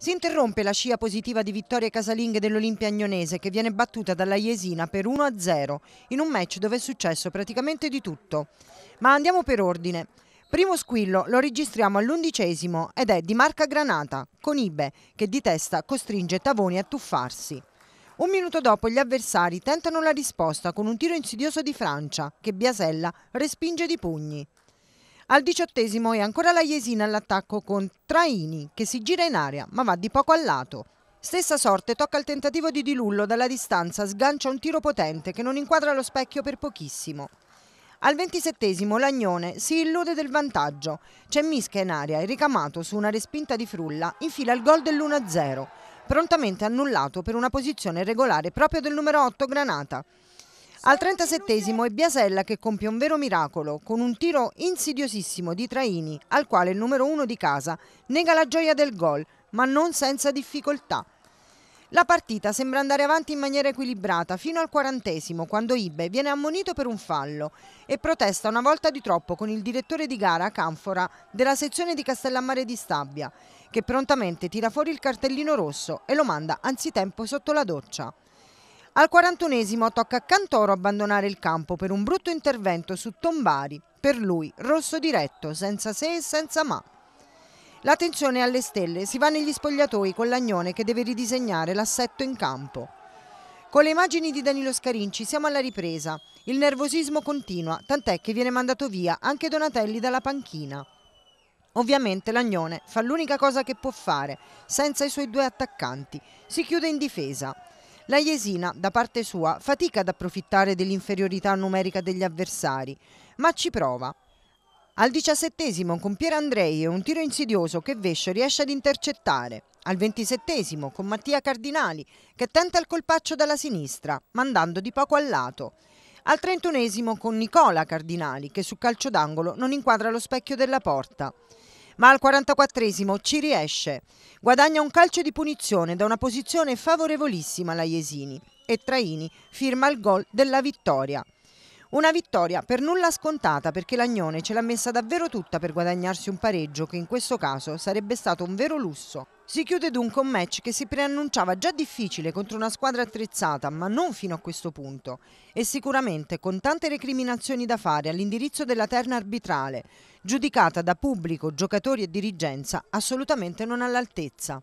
Si interrompe la scia positiva di vittorie casalinghe dell'Olimpia Agnonese che viene battuta dalla Iesina per 1-0 in un match dove è successo praticamente di tutto. Ma andiamo per ordine. Primo squillo lo registriamo all'undicesimo ed è di marca Granata, con Ibe che di testa costringe Tavoni a tuffarsi. Un minuto dopo gli avversari tentano la risposta con un tiro insidioso di Francia che Biasella respinge di pugni. Al diciottesimo è ancora la Jesina all'attacco con Traini che si gira in aria ma va di poco al lato. Stessa sorte tocca il tentativo di Dilullo dalla distanza, sgancia un tiro potente che non inquadra lo specchio per pochissimo. Al ventisettesimo Lagnone si illude del vantaggio, c'è Misca in aria e ricamato su una respinta di Frulla infila il gol dell'1-0, prontamente annullato per una posizione regolare proprio del numero 8 Granata. Al 37 è Biasella che compie un vero miracolo con un tiro insidiosissimo di Traini, al quale il numero uno di casa nega la gioia del gol, ma non senza difficoltà. La partita sembra andare avanti in maniera equilibrata fino al quarantesimo, quando Ibe viene ammonito per un fallo e protesta una volta di troppo con il direttore di gara, Canfora, della sezione di Castellammare di Stabia, che prontamente tira fuori il cartellino rosso e lo manda anzitempo sotto la doccia. Al 41esimo tocca a Cantoro abbandonare il campo per un brutto intervento su Tombari, per lui rosso diretto, senza se e senza ma. La tensione alle stelle, si va negli spogliatoi con l'Agnone che deve ridisegnare l'assetto in campo. Con le immagini di Danilo Scarinci siamo alla ripresa. Il nervosismo continua, tant'è che viene mandato via anche Donatelli dalla panchina. Ovviamente l'Agnone fa l'unica cosa che può fare, senza i suoi due attaccanti, si chiude in difesa. La Jesina, da parte sua, fatica ad approfittare dell'inferiorità numerica degli avversari, ma ci prova. Al diciassettesimo con Pier Andrei è un tiro insidioso che Vescio riesce ad intercettare. Al ventisettesimo con Mattia Cardinali che tenta il colpaccio dalla sinistra, mandando di poco al lato. Al trentunesimo con Nicola Cardinali che su calcio d'angolo non inquadra lo specchio della porta ma al 44 esimo ci riesce. Guadagna un calcio di punizione da una posizione favorevolissima alla Jesini e Traini firma il gol della vittoria. Una vittoria per nulla scontata perché l'Agnone ce l'ha messa davvero tutta per guadagnarsi un pareggio che in questo caso sarebbe stato un vero lusso. Si chiude dunque un match che si preannunciava già difficile contro una squadra attrezzata, ma non fino a questo punto. E sicuramente con tante recriminazioni da fare all'indirizzo della terna arbitrale, giudicata da pubblico, giocatori e dirigenza assolutamente non all'altezza.